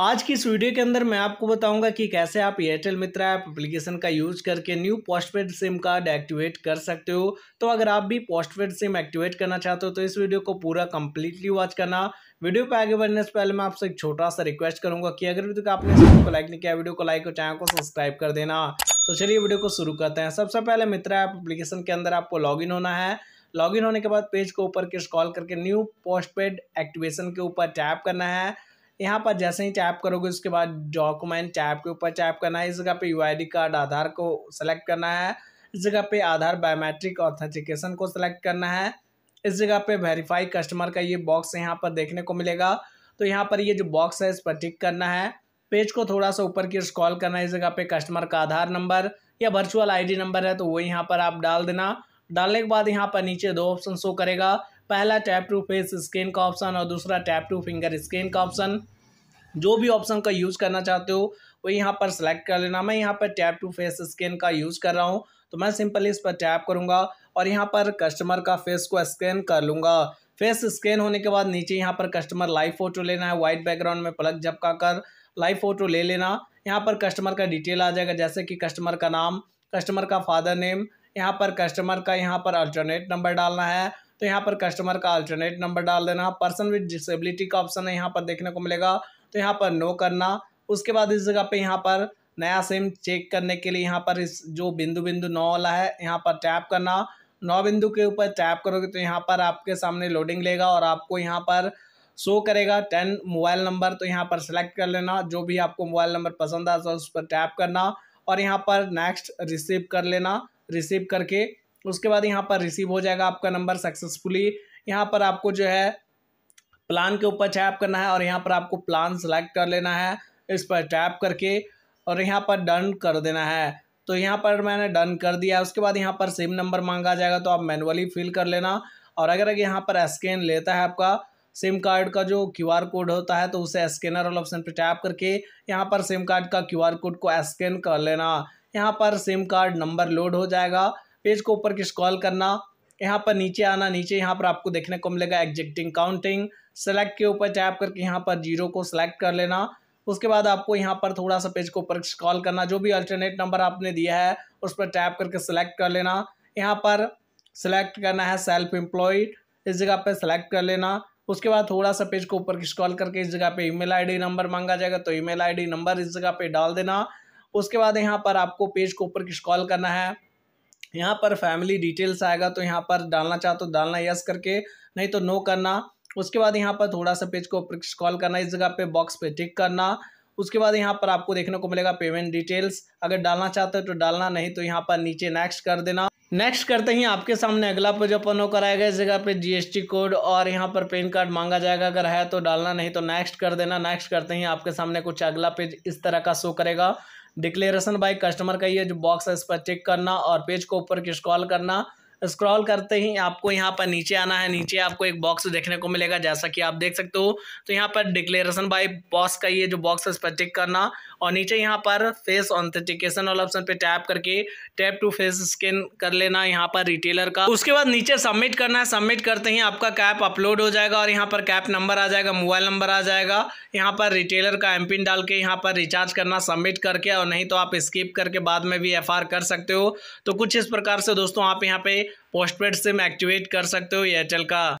आज की इस वीडियो के अंदर मैं आपको बताऊंगा कि कैसे आप एयरटेल मित्र ऐप एप्लीकेशन का यूज करके new postpaid SIM card activate कर सकते हो तो अगर आप भी पोस्टपेड सिम एक्टिवेट करना चाहते हो तो इस वीडियो को पूरा कंप्लीटली वॉच करना वीडियो पर आगे बढ़ने से पहले मैं आपसे एक छोटा सा रिक्वेस्ट करूंगा कि अगर तो वीडियो आपने को लाइक नहीं किया वीडियो को लाइक और चैनल को सब्सक्राइब कर देना तो चलिए वीडियो को शुरू करते हैं सबसे पहले मित्र ऐप एप्लीकेशन के अंदर आपको लॉगिन होना है लॉगिन होने के बाद पेज को ऊपर के स्कॉल करके न्यू पोस्टपेड एक्टिवेशन के ऊपर टैप करना है यहाँ पर जैसे ही टैप करोगे उसके बाद डॉक्यूमेंट टैप के ऊपर टैप करना है इस जगह पे यू कार्ड आधार को सेलेक्ट करना है इस जगह पे आधार बायोमेट्रिक ऑथेंटिकेशन को सिलेक्ट करना है इस जगह पे वेरीफाई कस्टमर का ये बॉक्स यहाँ पर देखने को मिलेगा तो यहाँ पर ये जो बॉक्स है इस पर टिक करना है पेज को थोड़ा सा ऊपर की स्क्रॉल करना है इस जगह पे कस्टमर का आधार नंबर या वर्चुअल आई नंबर है तो वो यहाँ पर आप डाल देना डालने के बाद यहाँ पर नीचे दो ऑप्शन शो करेगा पहला टैप टू फेस स्कैन का ऑप्शन और दूसरा टैप टू फिंगर स्कैन का ऑप्शन जो भी ऑप्शन का यूज़ करना चाहते हो वो यहाँ पर सेलेक्ट कर लेना मैं यहाँ पर टैप टू फेस स्कैन का यूज़ कर रहा हूँ तो मैं सिंपली इस पर टैप करूँगा और यहाँ पर कस्टमर का फेस को स्कैन कर लूँगा फेस स्कैन होने के बाद नीचे यहाँ पर कस्टमर लाइव फोटो लेना है वाइट बैकग्राउंड में प्लग झपका कर लाइव फोटो ले लेना यहाँ पर कस्टमर का डिटेल आ जाएगा जैसे कि कस्टमर का नाम कस्टमर का फादर नेम यहाँ पर कस्टमर का यहाँ पर अल्टरनेट नंबर डालना है तो यहाँ पर कस्टमर का अल्टरनेट नंबर डाल देना पर्सन विद डिसेबिलिटी का ऑप्शन है यहाँ पर देखने को मिलेगा तो यहाँ पर नो करना उसके बाद इस जगह पे यहाँ पर नया सिम चेक करने के लिए यहाँ पर इस जो बिंदु बिंदु नौ वाला है यहाँ पर टैप करना नौ बिंदु के ऊपर टैप करोगे तो यहाँ पर आपके सामने लोडिंग लेगा और आपको यहाँ पर शो करेगा टेन मोबाइल नंबर तो यहाँ पर सेलेक्ट कर लेना जो भी आपको मोबाइल नंबर पसंद आता है उस पर टैप करना और यहाँ पर नेक्स्ट रिसीव कर लेना रिसीव करके उसके बाद यहाँ पर रिसीव हो जाएगा आपका नंबर सक्सेसफुली यहाँ पर आपको जो है प्लान के ऊपर टैप करना है और यहाँ पर आपको प्लान सेलेक्ट कर लेना है इस पर टैप करके और यहाँ पर डन कर देना है तो यहाँ पर मैंने डन कर दिया उसके बाद यहाँ पर सिम नंबर मांगा जाएगा तो आप मैनुअली फिल कर लेना और अगर अगर यहाँ पर स्कैन लेता है आपका सिम कार्ड का जो क्यू आर कोड होता है तो उसे स्कैनर वाले ऑप्शन पर टैप करके यहाँ पर सिम कार्ड का क्यू आर कोड को स्कैन कर लेना यहाँ पर सिम कार्ड नंबर लोड हो जाएगा पेज को ऊपर की स्क्रॉल करना यहाँ पर नीचे आना नीचे यहाँ पर आपको देखने को मिलेगा एग्जिटिंग काउंटिंग सेलेक्ट के ऊपर टैप करके यहाँ पर जीरो को सेलेक्ट कर लेना उसके बाद आपको यहाँ पर थोड़ा सा पेज को ऊपर स्क्रॉल करना जो भी अल्टरनेट नंबर आपने दिया है उस पर टैप करके सेलेक्ट कर लेना यहाँ पर सेलेक्ट करना है सेल्फ एम्प्लॉयड इस जगह पर सेलेक्ट कर लेना उसके बाद थोड़ा सा पेज को ऊपर स्क्रॉल करके इस जगह पे ईमेल आईडी नंबर मांगा जाएगा तो ईमेल आईडी नंबर इस जगह पे डाल देना उसके बाद यहाँ पर आपको पेज को ऊपर स्क्रॉल करना है यहाँ पर फैमिली डिटेल्स आएगा तो यहाँ पर डालना चाहो तो डालना यस करके नहीं तो नो करना उसके बाद यहाँ पर थोड़ा सा पेज को कॉल करना इस जगह पे बॉक्स पे टिक करना उसके बाद यहाँ पर आपको देखने को मिलेगा पेमेंट डिटेल्स अगर डालना चाहते हो तो डालना नहीं तो यहाँ पर नीचे नेक्स्ट कर देना नेक्स्ट करते ही आपके सामने अगला पेज ओपन होकर आएगा इस जगह पे जीएसटी कोड और यहाँ पर पेन कार्ड मांगा जाएगा अगर है तो डालना नहीं तो नेक्स्ट कर देना नेक्स्ट करते ही आपके सामने कुछ अगला पेज इस तरह का शो करेगा डिक्लेरेशन बाय कस्टमर का ये जो बॉक्स है इस पर चेक करना और पेज को ऊपर स्क्रॉल करना स्क्रॉल करते ही आपको यहाँ पर नीचे आना है नीचे आपको एक बॉक्स देखने को मिलेगा जैसा कि आप देख सकते हो तो यहाँ पर डिक्लेरेशन बाय बॉस का ये जो बॉक्स है इस पर टिक करना और नीचे यहाँ पर फेस ऑथेंटिकेशन वाला ऑप्शन पे टैप करके टैप टू फेस स्कैन कर लेना यहाँ पर रिटेलर का उसके बाद नीचे सबमिट करना है सबमिट करते ही आपका कैप अपलोड हो जाएगा और यहाँ पर कैप नंबर आ जाएगा मोबाइल नंबर आ जाएगा यहाँ पर रिटेलर का एम डाल के यहाँ पर रिचार्ज करना सबमिट करके और नहीं तो आप स्किप करके बाद में भी एफ कर सकते हो तो कुछ इस प्रकार से दोस्तों आप यहाँ पे पोस्टपेड सिम एक्टिवेट कर सकते हो एयरटेल का